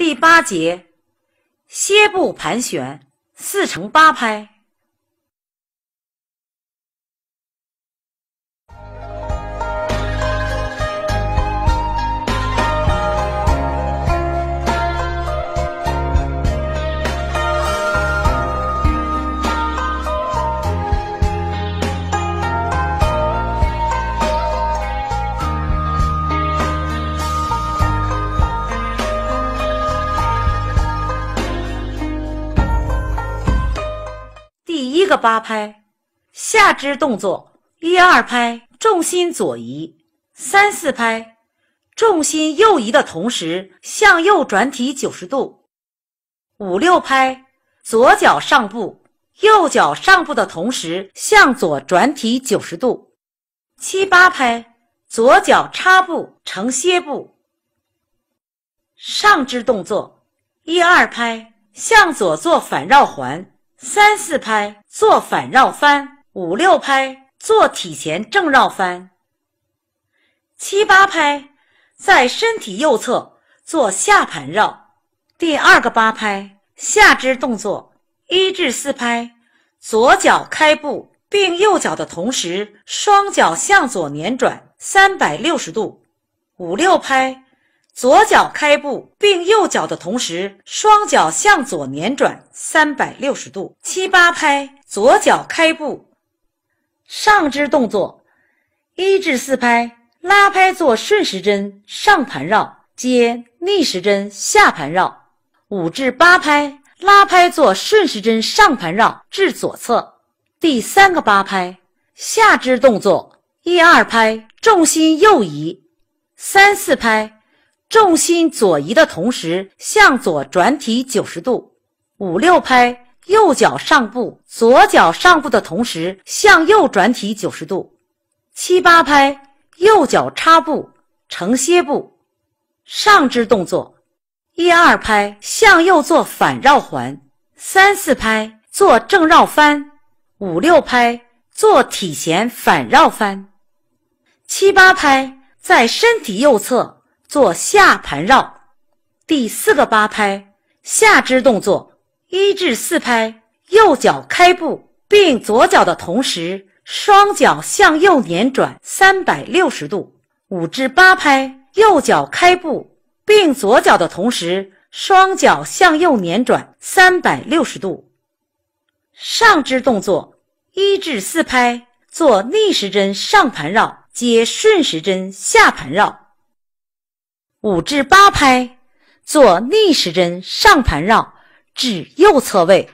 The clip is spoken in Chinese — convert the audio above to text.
第八节，歇步盘旋，四乘八拍。一个八拍下肢动作，一二拍重心左移，三四拍重心右移的同时向右转体九十度，五六拍左脚上步，右脚上步的同时向左转体九十度，七八拍左脚插步成歇步。上肢动作，一二拍向左做反绕环。三四拍做反绕翻，五六拍做体前正绕翻，七八拍在身体右侧做下盘绕。第二个八拍下肢动作一至四拍，左脚开步并右脚的同时，双脚向左捻转三百六十度。五六拍。左脚开步并右脚的同时，双脚向左捻转三百六十度，七八拍左脚开步，上肢动作一至四拍拉拍做顺时针上盘绕，接逆时针下盘绕，五至八拍拉拍做顺时针上盘绕至左侧，第三个八拍下肢动作一二拍重心右移，三四拍。重心左移的同时，向左转体九十度；五六拍，右脚上步，左脚上步的同时，向右转体九十度；七八拍，右脚插步成歇步，上肢动作；一二拍，向右做反绕环；三四拍，做正绕翻；五六拍，做体前反绕翻；七八拍，在身体右侧。做下盘绕，第四个八拍下肢动作一至四拍，右脚开步并左脚的同时，双脚向右捻转三百六十度。五至八拍，右脚开步并左脚的同时，双脚向右捻转三百六十度。上肢动作一至四拍，做逆时针上盘绕，接顺时针下盘绕。五至八拍，做逆时针上盘绕，至右侧位。